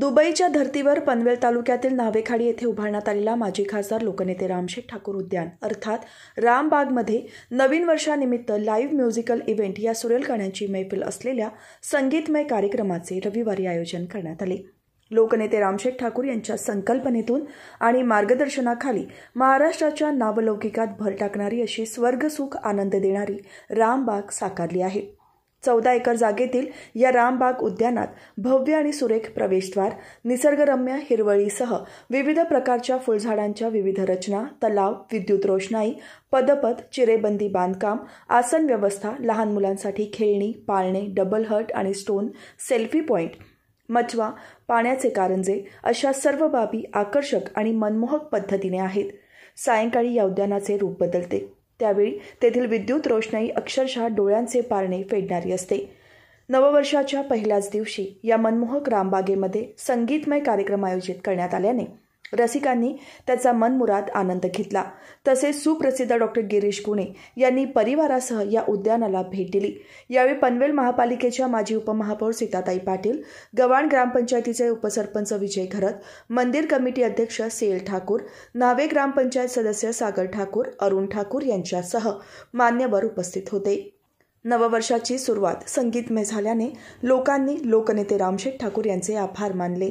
दुबईच्या धर्तीवर पनवेल तालुक्यातील नावेखाडी येथे उभारण्यात आलेला माजी खासदार लोकनेते रामशेठ ठाकूर उद्यान अर्थात रामबागमध्ये नवीन वर्षानिमित्त लाईव्ह म्युझिकल इव्हेंट या सुरेल मैफिल असलेल्या संगीतमय कार्यक्रमाचे रविवारी आयोजन करण्यात आले लोकनेते रामशेठ ठाकूर यांच्या संकल्पनेतून आणि मार्गदर्शनाखाली महाराष्ट्राच्या नावलौकिकात भर टाकणारी अशी स्वर्गसुख आनंद देणारी रामबाग साकारली आहे चौदा एकर जागेतील या रामबाग उद्यानात भव्य आणि सुरेख प्रवेशद्वार निसर्गरम्य हिरवळीसह विविध प्रकारच्या फुलझाडांच्या विविध रचना तलाव विद्युत रोषणाई पदपथ चिरेबंदी बांधकाम आसन व्यवस्था लहान मुलांसाठी खेळणी पाळणे डबल हट आणि स्टोन सेल्फी पॉईंट मचवा पाण्याचे कारंजे अशा सर्व बाबी आकर्षक आणि मनमोहक पद्धतीने आहेत सायंकाळी या उद्यानाचे रूप बदलते त्यावेळी तेथील विद्युत रोषणाई अक्षरशः डोळ्यांचे पारणे फेडणारी असते नववर्षाच्या पहिल्याच दिवशी या मनमोहक रामबागेमध्ये संगीतमय कार्यक्रम आयोजित करण्यात आल्याने रसिकांनी त्याचा मनमुरात आनंद घेतला तसेच सुप्रसिद्ध डॉक्टर गिरीश पुणे यांनी परिवारासह या उद्यानाला भेट दिली यावेळी पनवेल महापालिकेच्या माजी उपमहापौर सीताताई पाटील गव्हाण ग्रामपंचायतीचे उपसरपंच विजय घरत मंदिर कमिटी अध्यक्ष सेल ठाकूर नावे ग्रामपंचायत सदस्य सागर ठाकूर अरुण ठाकूर यांच्यासह मान्यवर उपस्थित होते नववर्षाची सुरुवात संगीतमय झाल्याने लोकांनी लोकनेते रामशेठ ठाकूर यांचे आभार मानले